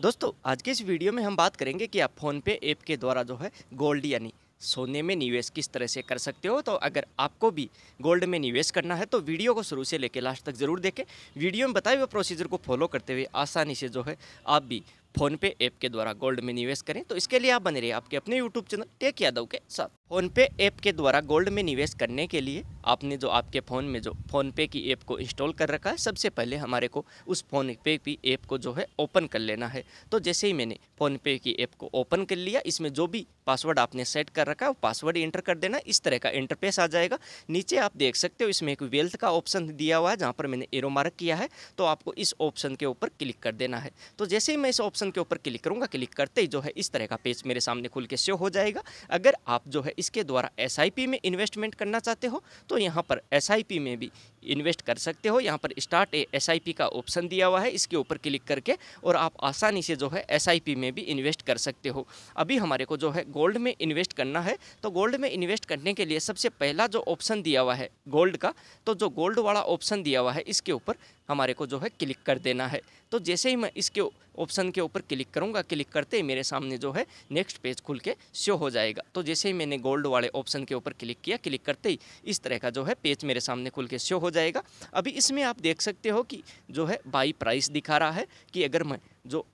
दोस्तों आज के इस वीडियो में हम बात करेंगे कि आप फ़ोनपे ऐप के द्वारा जो है गोल्ड यानी सोने में निवेश किस तरह से कर सकते हो तो अगर आपको भी गोल्ड में निवेश करना है तो वीडियो को शुरू से लेकर लास्ट तक ज़रूर देखें वीडियो में बताए हुए प्रोसीजर को फॉलो करते हुए आसानी से जो है आप भी फ़ोनपे ऐप के द्वारा गोल्ड में निवेश करें तो इसके लिए आप बने रहिए आपके अपने यूट्यूब चैनल टेक यादव के साथ फ़ोनपे ऐप के द्वारा गोल्ड में निवेश करने के लिए आपने जो आपके फ़ोन में जो फ़ोन पे की ऐप को इंस्टॉल कर रखा है सबसे पहले हमारे को उस फ़ोन पे की ऐप को जो है ओपन कर लेना है तो जैसे ही मैंने फ़ोन पे की ऐप को ओपन कर लिया इसमें जो भी पासवर्ड आपने सेट कर रखा है वो पासवर्ड इंटर कर देना इस तरह का इंटरफेस आ जाएगा नीचे आप देख सकते हो इसमें एक वेल्थ का ऑप्शन दिया हुआ है जहाँ पर मैंने एरो मार्क किया है तो आपको इस ऑप्शन के ऊपर क्लिक कर देना है तो जैसे ही मैं इस ऑप्शन के ऊपर क्लिक करूँगा क्लिक करते ही जो है इस तरह का पेज मेरे सामने खुल के शो हो जाएगा अगर आप जो है इसके द्वारा एस में इन्वेस्टमेंट करना चाहते हो तो यहाँ पर एस में भी इन्वेस्ट कर सकते हो यहाँ पर स्टार्ट ए एस का ऑप्शन दिया हुआ है इसके ऊपर क्लिक करके और आप आसानी से जो है एस में भी इन्वेस्ट कर सकते हो अभी हमारे को जो है गोल्ड में इन्वेस्ट करना है तो गोल्ड में इन्वेस्ट करने के लिए सबसे पहला जो ऑप्शन दिया हुआ है गोल्ड का तो जो गोल्ड वाला ऑप्शन दिया हुआ है इसके ऊपर हमारे को जो है क्लिक कर देना है तो जैसे ही मैं इसके ऑप्शन के ऊपर क्लिक करूँगा क्लिक करते ही मेरे सामने जो है नेक्स्ट पेज खुल के शो हो जाएगा तो जैसे ही मैंने गोल्ड वाले ऑप्शन के ऊपर क्लिक किया क्लिक करते ही इस तरह का जो है पेज मेरे सामने खुल के शो हो जाएगा अभी इसमें आप देख सकते हो कि जो है बाई प्राइस दिखा रहा है कि अगर मैं जो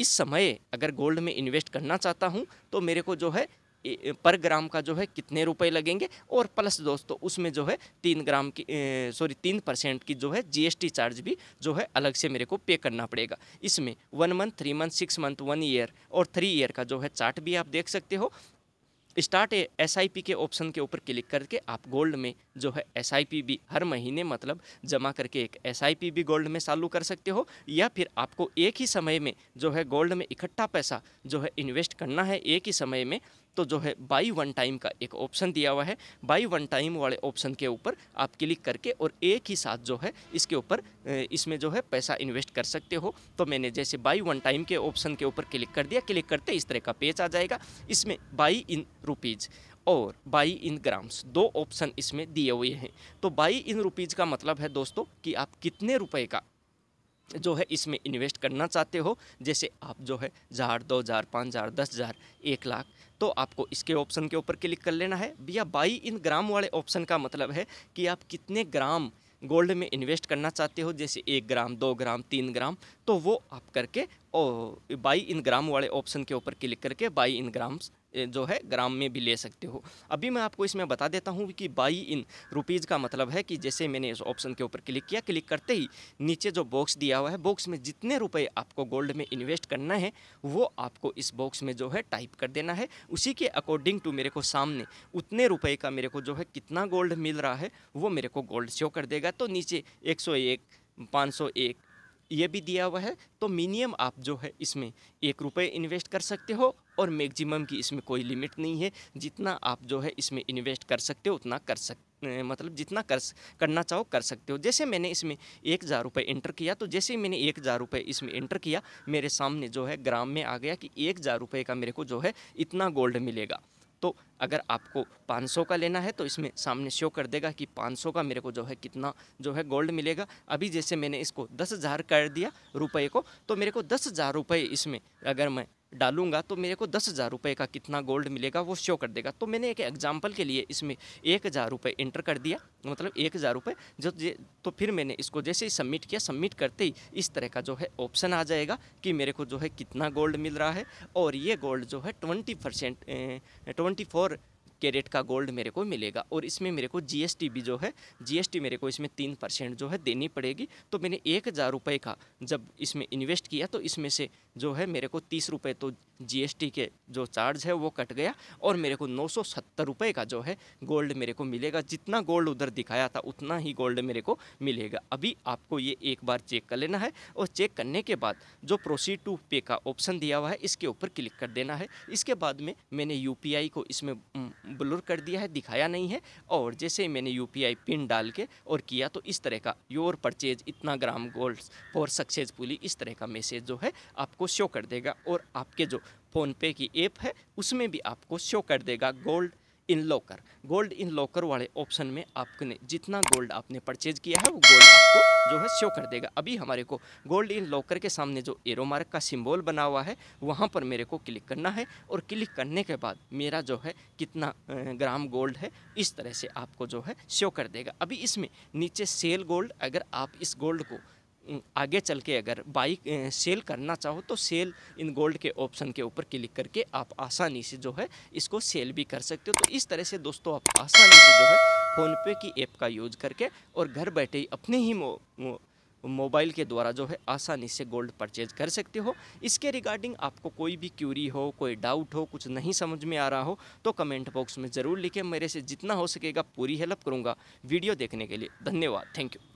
इस समय अगर गोल्ड में इन्वेस्ट करना चाहता हूँ तो मेरे को जो है पर ग्राम का जो है कितने रुपए लगेंगे और प्लस दोस्तों उसमें जो है तीन ग्राम की सॉरी तीन परसेंट की जो है जीएसटी चार्ज भी जो है अलग से मेरे को पे करना पड़ेगा इसमें one month three month six month one year और थ्री ईयर का जो है चार्ट भी आप देख सकते हो स्टार्ट एस आई पी के ऑप्शन के ऊपर क्लिक करके आप गोल्ड में जो है एस आई पी भी हर महीने मतलब जमा करके एक एस आई पी भी गोल्ड में चालू कर सकते हो या फिर आपको एक ही समय में जो है गोल्ड में इकट्ठा पैसा जो है इन्वेस्ट करना है एक ही समय में तो जो है बाई वन टाइम का एक ऑप्शन दिया हुआ है बाई वन टाइम वाले ऑप्शन के ऊपर आप क्लिक करके और एक ही साथ जो है इसके ऊपर इसमें जो है पैसा इन्वेस्ट कर सकते हो तो मैंने जैसे बाई वन टाइम के ऑप्शन के ऊपर क्लिक कर दिया क्लिक करते इस तरह का पेज आ जाएगा इसमें बाई इन रुपीज़ और बाई इन ग्राम्स दो ऑप्शन इसमें दिए हुए हैं तो बाई इन रुपीज़ का मतलब है दोस्तों कि आप कितने रुपए का जो है इसमें इन्वेस्ट करना चाहते हो जैसे आप जो है हज़ार दो हज़ार पाँच हज़ार दस हज़ार एक लाख तो आपको इसके ऑप्शन के ऊपर क्लिक कर लेना है या बाई इन ग्राम वाले ऑप्शन का मतलब है कि आप कितने ग्राम गोल्ड में इन्वेस्ट करना चाहते हो जैसे एक ग्राम दो ग्राम तीन ग्राम तो वो आप करके बाई इन ग्राम वाले ऑप्शन के ऊपर क्लिक करके बाई इन ग्राम्स जो है ग्राम में भी ले सकते हो अभी मैं आपको इसमें बता देता हूँ कि बाई इन रुपीज़ का मतलब है कि जैसे मैंने इस ऑप्शन के ऊपर क्लिक किया क्लिक करते ही नीचे जो बॉक्स दिया हुआ है बॉक्स में जितने रुपए आपको गोल्ड में इन्वेस्ट करना है वो आपको इस बॉक्स में जो है टाइप कर देना है उसी के अकॉर्डिंग टू मेरे को सामने उतने रुपये का मेरे को जो है कितना गोल्ड मिल रहा है वो मेरे को गोल्ड शो कर देगा तो नीचे एक सौ एक पाँच सौ एक ये भी दिया हुआ है तो मिनिमम आप जो है इसमें एक रुपये इन्वेस्ट कर सकते हो और मैक्सिमम की इसमें कोई लिमिट नहीं है जितना आप जो है इसमें इन्वेस्ट कर सकते हो उतना कर सक मतलब जितना कर करना चाहो कर सकते हो जैसे मैंने इसमें एक हज़ार रुपये इंटर किया तो जैसे ही मैंने एक हज़ार रुपये इसमें इंटर किया मेरे सामने जो है ग्राम में आ गया कि एक हज़ार रुपये का मेरे को जो है इतना गोल्ड मिलेगा तो अगर आपको 500 का लेना है तो इसमें सामने शो कर देगा कि 500 का मेरे को जो है कितना जो है गोल्ड मिलेगा अभी जैसे मैंने इसको दस हज़ार कर दिया रुपये को तो मेरे को दस हज़ार रुपये इसमें अगर मैं डालूंगा तो मेरे को दस हज़ार रुपये का कितना गोल्ड मिलेगा वो शो कर देगा तो मैंने एक एग्जाम्पल के लिए इसमें एक हज़ार रुपये इंटर कर दिया मतलब एक हज़ार रुपये जो तो फिर मैंने इसको जैसे ही सबमिट किया सबमिट करते ही इस तरह का जो है ऑप्शन आ जाएगा कि मेरे को जो है कितना गोल्ड मिल रहा है और ये गोल्ड जो है twenty percent twenty four carat का गोल्ड मेरे को मिलेगा और इसमें मेरे को जीएसटी भी जो है जीएसटी मेरे को इसमें तीन परसेंट जो है देनी पड़ेगी तो मैंने एक हज़ार रुपये का जब इसमें इन्वेस्ट किया तो इसमें से जो है मेरे को तीस रुपये तो जीएसटी के जो चार्ज है वो कट गया और मेरे को नौ सौ सत्तर रुपये का जो है गोल्ड मेरे को मिलेगा जितना गोल्ड उधर दिखाया था उतना ही गोल्ड मेरे को मिलेगा अभी आपको ये एक बार चेक कर लेना है और चेक करने के बाद जो प्रोसीड टू पे का ऑप्शन दिया हुआ है इसके ऊपर क्लिक कर देना है इसके बाद में मैंने यू को इसमें ब्लूर कर दिया है दिखाया नहीं है और जैसे ही मैंने यू पिन डाल के और किया तो इस तरह का योर परचेज इतना ग्राम गोल्ड फॉर सक्सेसफुली इस तरह का मैसेज जो है आपको शो कर देगा और आपके जो फ़ोनपे की ऐप है उसमें भी आपको शो कर देगा gold in locker gold in locker वाले ऑप्शन में आपने जितना गोल्ड आपने परचेज किया है वो गोल्ड आपको जो है शो कर देगा अभी हमारे को गोल्ड इन लॉकर के सामने जो एरो मार्क का सिंबल बना हुआ है वहाँ पर मेरे को क्लिक करना है और क्लिक करने के बाद मेरा जो है कितना ग्राम गोल्ड है इस तरह से आपको जो है शो कर देगा अभी इसमें नीचे सेल गोल्ड अगर आप इस गोल्ड को आगे चल के अगर बाइक सेल करना चाहो तो सेल इन गोल्ड के ऑप्शन के ऊपर क्लिक करके आप आसानी से जो है इसको सेल भी कर सकते हो तो इस तरह से दोस्तों आप आसानी से जो है फ़ोनपे की ऐप का यूज करके और घर बैठे ही अपने ही मो, मो, मोबाइल के द्वारा जो है आसानी से गोल्ड परचेज कर सकते हो इसके रिगार्डिंग आपको कोई भी क्यूरी हो कोई डाउट हो कुछ नहीं समझ में आ रहा हो तो कमेंट बॉक्स में ज़रूर लिखें मेरे से जितना हो सकेगा पूरी हेल्प करूँगा वीडियो देखने के लिए धन्यवाद थैंक यू